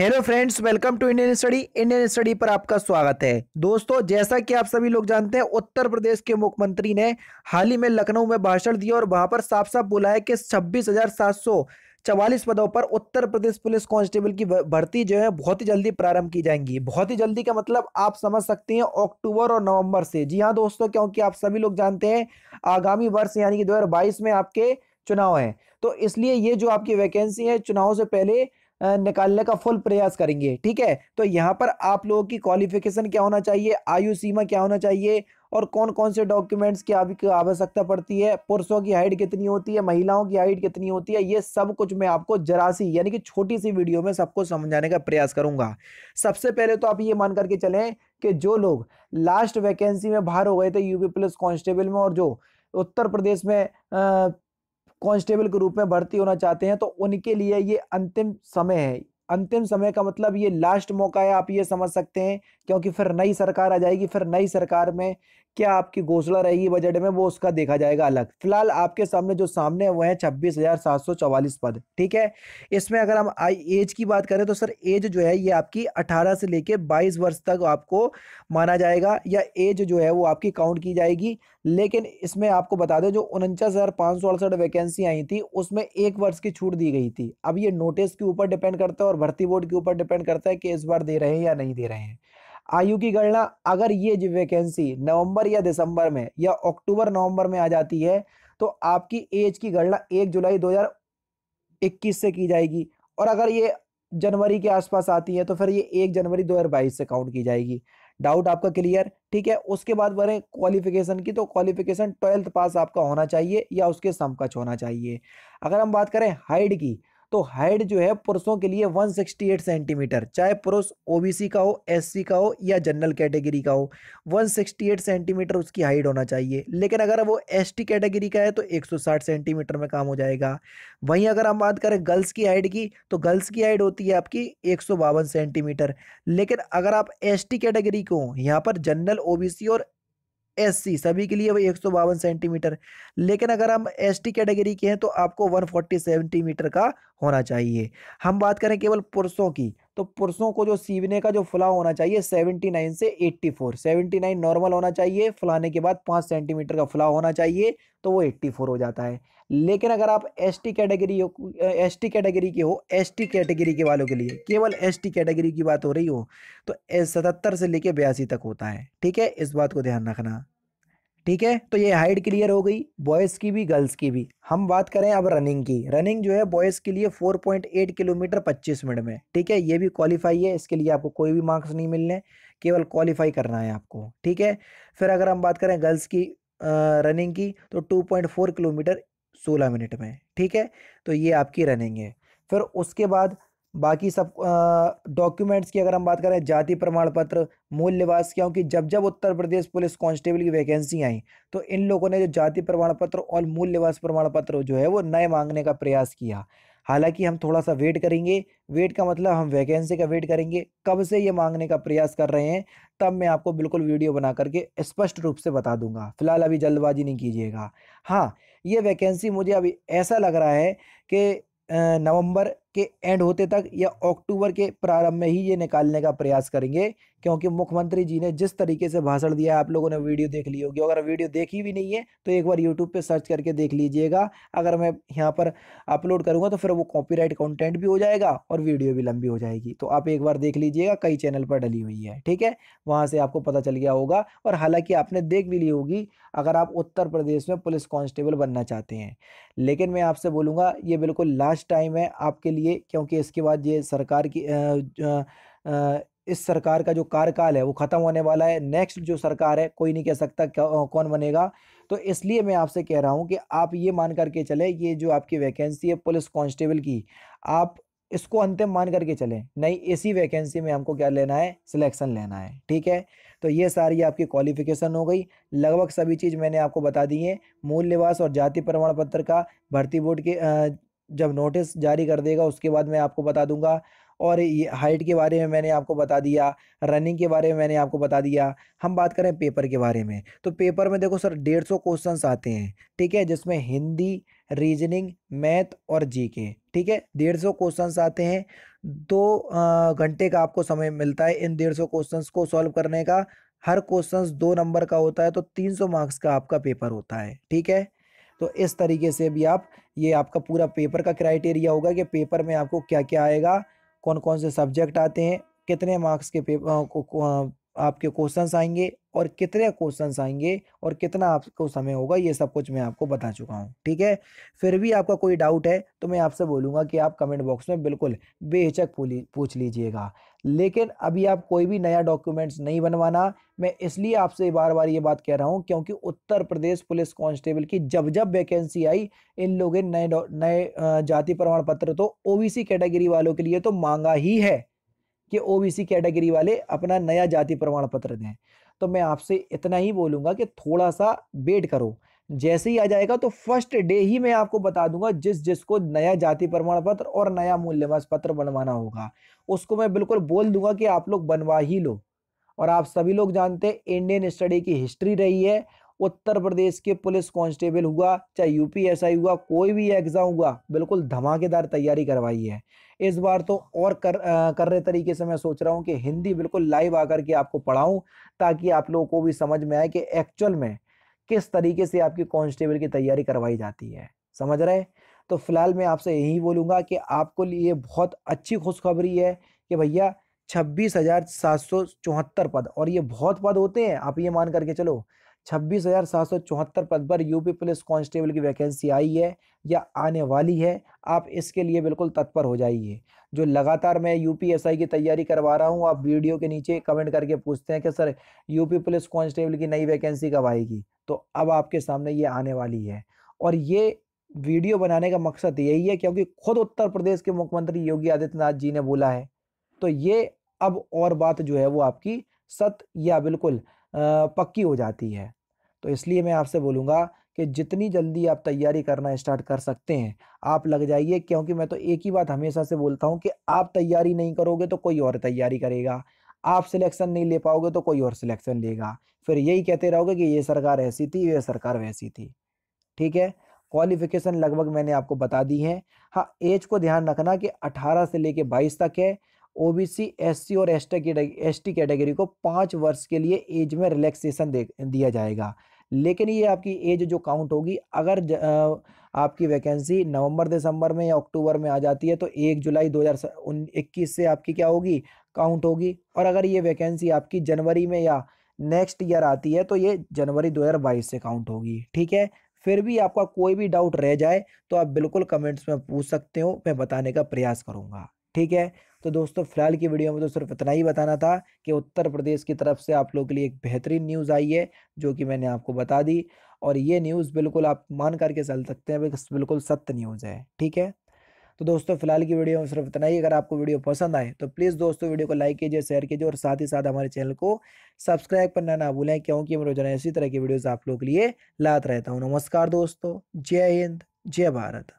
hello friends welcome to Indian study Indian study पर आपका स्वागत है दोस्तों जैसा कि आप सभी लोग जानते हैं उत्तर प्रदेश के मुख्यमंत्री ने हाल ही में लखनऊ में भाषण दिया और वहां पर साफ साफ बोला है कि छब्बीस हजार सात सौ चवालीस पदों पर उत्तर प्रदेश पुलिस कांस्टेबल की भर्ती जो है बहुत ही जल्दी प्रारंभ की जाएंगी बहुत ही जल्दी का मतलब आप समझ सकते हैं अक्टूबर और नवंबर से जी हाँ दोस्तों क्योंकि आप सभी लोग जानते हैं आगामी वर्ष यानी कि 2022 में आपके चुनाव हैं तो इसलिए ये जो आपकी वैकेंसी है चुनाव से पहले निकालने का फुल प्रयास करेंगे ठीक है तो यहाँ पर आप लोगों की क्वालिफिकेशन क्या होना चाहिए आयु सीमा क्या होना चाहिए और कौन कौन से डॉक्यूमेंट्स की आपकी आवश्यकता पड़ती है पुरुषों की हाइट कितनी होती है महिलाओं की हाइट कितनी होती है ये सब कुछ मैं आपको जरा सी यानी कि छोटी सी वीडियो में सबको समझाने का प्रयास करूंगा सबसे पहले तो आप ये मान करके चलें कि जो लोग लास्ट वैकेंसी में बाहर हो गए थे यूपी पुलिस कांस्टेबल में और जो उत्तर प्रदेश में कांस्टेबल के रूप में भर्ती होना चाहते हैं तो उनके लिए ये अंतिम समय है अंतिम समय का मतलब ये लास्ट मौका है आप ये समझ सकते हैं क्योंकि फिर नई सरकार आ जाएगी फिर नई सरकार में क्या आपकी घोषणा रहेगी बजट में वो उसका देखा जाएगा अलग फिलहाल आपके सामने जो सामने है वो है छब्बीस हजार सात सौ चौवालीस पद ठीक है इसमें अगर हम आई एज की बात करें तो सर एज जो है ये आपकी अठारह से लेके बाईस वर्ष तक आपको माना जाएगा या एज जो है वो आपकी काउंट की जाएगी लेकिन इसमें आपको बता दें जो उनचास हज़ार पांच सौ अड़सठ वैकेंसी आई थी उसमें एक वर्ष की छूट दी गई थी अब ये नोटिस के ऊपर डिपेंड करता है और भर्ती बोर्ड के ऊपर डिपेंड करता है कि इस बार दे रहे हैं या नहीं दे रहे हैं आयु की गणना अगर ये जो वैकेंसी नवंबर या दिसंबर में या अक्टूबर नवंबर में आ जाती है तो आपकी एज की गणना एक जुलाई 2021 से की जाएगी और अगर ये जनवरी के आसपास आती है तो फिर ये एक जनवरी 2022 से काउंट की जाएगी डाउट आपका क्लियर ठीक है उसके बाद बढ़े क्वालिफिकेशन की तो क्वालिफिकेशन ट्वेल्थ पास आपका होना चाहिए या उसके समकक्ष होना चाहिए अगर हम बात करें हाइट की तो हाइट जो है पुरुषों के लिए 168 सेंटीमीटर चाहे पुरुष ओबीसी का हो एससी का हो या जनरल कैटेगरी का हो 168 सेंटीमीटर उसकी हाइट होना चाहिए लेकिन अगर वो एसटी कैटेगरी का है तो 160 सेंटीमीटर में काम हो जाएगा वहीं अगर हम बात करें गर्ल्स की हाइट की तो गर्ल्स की हाइट होती है आपकी एक सेंटीमीटर लेकिन अगर आप एस कैटेगरी को यहाँ पर जनरल ओ और एस सी सभी के लिए वो एक सेंटीमीटर लेकिन अगर हम एस टी कैटेगरी के हैं तो आपको 140 सेंटीमीटर का होना चाहिए हम बात करें केवल पुरुषों की तो पुरुषों को जो सीवने का जो फुला होना चाहिए 79 से 84 79 नॉर्मल होना चाहिए फुलाने के बाद पाँच सेंटीमीटर का फुला होना चाहिए तो वो 84 हो जाता है लेकिन अगर आप S T category S T category के हो एस टी कैटेगरी के वालों के लिए केवल एस टी कैटेगरी की बात हो रही हो तो सतहत्तर से लेके बयासी तक होता है ठीक है इस बात को ध्यान रखना ठीक है तो ये हाइट क्लियर हो गई बॉयज़ की भी गर्ल्स की भी हम बात करें अब रनिंग की रनिंग जो है बॉयज़ के लिए 4.8 किलोमीटर 25 मिनट में ठीक है ये भी क्वालिफाई है इसके लिए आपको कोई भी मार्क्स नहीं मिलने केवल क्वालिफाई करना है आपको ठीक है फिर अगर हम बात करें गर्ल्स की रनिंग की तो 2.4 किलोमीटर 16 मिनट में ठीक है तो ये आपकी रनिंग है फिर उसके बाद बाकी सब डॉक्यूमेंट्स की अगर हम बात करें जाति प्रमाण पत्र मूल निवास क्योंकि जब जब उत्तर प्रदेश पुलिस कांस्टेबल की वैकेंसी आई तो इन लोगों ने जो जाति प्रमाण पत्र और मूल निवास प्रमाण पत्र जो है वो नए मांगने का प्रयास किया हालांकि हम थोड़ा सा वेट करेंगे वेट का मतलब हम वैकेंसी का वेट करेंगे कब से ये मांगने का प्रयास कर रहे हैं तब मैं आपको बिल्कुल वीडियो बना करके स्पष्ट रूप से बता दूंगा फिलहाल अभी जल्दबाजी नहीं कीजिएगा हाँ ये वैकेंसी मुझे अभी ऐसा लग रहा है कि नवंबर के एंड होते तक या अक्टूबर के प्रारंभ में ही ये निकालने का प्रयास करेंगे क्योंकि मुख्यमंत्री जी ने जिस तरीके से भाषण दिया है आप लोगों ने वीडियो देख ली होगी अगर वीडियो देखी भी नहीं है तो एक बार यूट्यूब पर सर्च करके देख लीजिएगा अगर मैं यहाँ पर अपलोड करूँगा तो फिर वो कॉपीराइट कंटेंट भी हो जाएगा और वीडियो भी लंबी हो जाएगी तो आप एक बार देख लीजिएगा कई चैनल पर डली हुई है ठीक है वहाँ से आपको पता चल गया होगा और हालाँकि आपने देख भी ली होगी अगर आप उत्तर प्रदेश में पुलिस कॉन्स्टेबल बनना चाहते हैं लेकिन मैं आपसे बोलूँगा ये बिल्कुल लास्ट टाइम है आपके लिए क्योंकि इसके बाद ये सरकार की इस सरकार का जो कार्यकाल है वो ख़त्म होने वाला है नेक्स्ट जो सरकार है कोई नहीं कह सकता कौन बनेगा तो इसलिए मैं आपसे कह रहा हूँ कि आप ये मान करके चले ये जो आपकी वैकेंसी है पुलिस कांस्टेबल की आप इसको अंतिम मान करके चलें नहीं इसी वैकेंसी में हमको क्या लेना है सिलेक्शन लेना है ठीक है तो ये सारी आपकी क्वालिफिकेशन हो गई लगभग सभी चीज़ मैंने आपको बता दी है मूल निवास और जाति प्रमाण पत्र का भर्ती बोर्ड के जब नोटिस जारी कर देगा उसके बाद मैं आपको बता दूंगा और ये हाइट के बारे में मैंने आपको बता दिया रनिंग के बारे में मैंने आपको बता दिया हम बात करें पेपर के बारे में तो पेपर में देखो सर डेढ़ सौ क्वेश्चन आते हैं ठीक है जिसमें हिंदी रीजनिंग मैथ और जीके ठीक है डेढ़ सौ क्वेश्चन आते हैं दो घंटे का आपको समय मिलता है इन डेढ़ सौ क्वेश्चन को सॉल्व करने का हर क्वेश्चन दो नंबर का होता है तो तीन सौ मार्क्स का आपका पेपर होता है ठीक है तो इस तरीके से भी आप ये आपका पूरा पेपर का क्राइटेरिया होगा कि पेपर में आपको क्या क्या आएगा कौन कौन से सब्जेक्ट आते हैं कितने मार्क्स के पेपर आपके क्वेश्चंस आएंगे और कितने क्वेश्चंस आएंगे और कितना आपको समय होगा ये सब कुछ मैं आपको बता चुका हूँ ठीक है फिर भी आपका कोई डाउट है तो मैं आपसे बोलूँगा कि आप कमेंट बॉक्स में बिल्कुल बेहिचक पूछ लीजिएगा लेकिन अभी आप कोई भी नया डॉक्यूमेंट्स नहीं बनवाना मैं इसलिए आपसे बार बार ये बात कह रहा हूँ क्योंकि उत्तर प्रदेश पुलिस कांस्टेबल की जब जब वैकेंसी आई इन लोगों ने नए नए जाति प्रमाण पत्र तो ओबीसी कैटेगरी वालों के लिए तो मांगा ही है कि ओबीसी कैटेगरी वाले अपना नया जाति प्रमाण पत्र दें तो मैं आपसे इतना ही बोलूँगा कि थोड़ा सा वेट करो जैसे ही आ जाएगा तो फर्स्ट डे ही मैं आपको बता दूंगा जिस जिसको नया जाति प्रमाण पत्र और नया मूल्यवास पत्र बनवाना होगा उसको मैं बिल्कुल बोल दूंगा कि आप लोग बनवा ही लो और आप सभी लोग जानते हैं इंडियन स्टडी की हिस्ट्री रही है उत्तर प्रदेश के पुलिस कांस्टेबल हुआ चाहे यूपीएसआई हुआ कोई भी एग्जाम हुआ बिल्कुल धमाकेदार तैयारी करवाई है इस बार तो और कर आ, कर रहे तरीके से मैं सोच रहा हूँ कि हिंदी बिल्कुल लाइव आकर के आपको पढ़ाऊँ ताकि आप लोगों को भी समझ में आए कि एक्चुअल में किस तरीके से आपकी कॉन्स्टेबल की तैयारी करवाई जाती है समझ रहे तो फिलहाल मैं आपसे यही बोलूँगा कि आपको लिए बहुत अच्छी खुशखबरी है कि भैया छब्बीस हज़ार सात सौ चौहत्तर पद और ये बहुत पद होते हैं आप ये मान करके चलो छब्बीस हजार सात सौ चौहत्तर पद पर यूपी पुलिस कांस्टेबल की वैकेंसी आई है या आने वाली है आप इसके लिए बिल्कुल तत्पर हो जाइए जो लगातार मैं यूपीएसआई की तैयारी करवा रहा हूँ आप वीडियो के नीचे कमेंट करके पूछते हैं कि सर यूपी पुलिस कांस्टेबल की नई वैकेंसी कब आएगी तो अब आपके सामने ये आने वाली है और ये वीडियो बनाने का मकसद यही है क्योंकि खुद उत्तर प्रदेश के मुख्यमंत्री योगी आदित्यनाथ जी ने बोला है तो ये अब और बात जो है वो आपकी सत या बिल्कुल पक्की हो जाती है तो इसलिए मैं आपसे बोलूँगा कि जितनी जल्दी आप तैयारी करना स्टार्ट कर सकते हैं आप लग जाइए क्योंकि मैं तो एक ही बात हमेशा से बोलता हूँ कि आप तैयारी नहीं करोगे तो कोई और तैयारी करेगा आप सिलेक्शन नहीं ले पाओगे तो कोई और सिलेक्शन लेगा फिर यही कहते रहोगे कि ये सरकार ऐसी थी ये सरकार वैसी थी ठीक है क्वालिफिकेशन लगभग मैंने आपको बता दी है हाँ एज को ध्यान रखना कि 18 से लेके 22 तक है ओबीसी एससी और एसटी कैटेगरी को पाँच वर्ष के लिए एज में रिलैक्सेशन दिया जाएगा लेकिन ये आपकी एज जो काउंट होगी अगर आपकी वैकेंसी नवंबर दिसंबर में या अक्टूबर में आ जाती है तो एक जुलाई इक्कीस से आपकी क्या होगी काउंट होगी और अगर ये वैकेंसी आपकी जनवरी में या नेक्स्ट ईयर आती है तो ये जनवरी 2022 से काउंट होगी ठीक है फिर भी आपका कोई भी डाउट रह जाए तो आप बिल्कुल कमेंट्स में पूछ सकते हो मैं बताने का प्रयास करूँगा ठीक है तो दोस्तों फिलहाल की वीडियो में तो सिर्फ इतना ही बताना था कि उत्तर प्रदेश की तरफ से आप लोगों के लिए एक बेहतरीन न्यूज़ आई है जो कि मैंने आपको बता दी और ये न्यूज़ बिल्कुल आप मान करके चल सकते हैं बिल्कुल सत्य न्यूज़ है ठीक है तो दोस्तों फिलहाल की वीडियो में सिर्फ इतना ही अगर आपको वीडियो पसंद आए तो प्लीज़ दोस्तों वीडियो को लाइक कीजिए शेयर कीजिए और साथ ही साथ हमारे चैनल को सब्सक्राइब करना ना भूलें क्योंकि मैं रोजाना इसी तरह की वीडियोज़ आप लोगों के लिए लात रहता हूँ नमस्कार दोस्तों जय हिंद जय भारत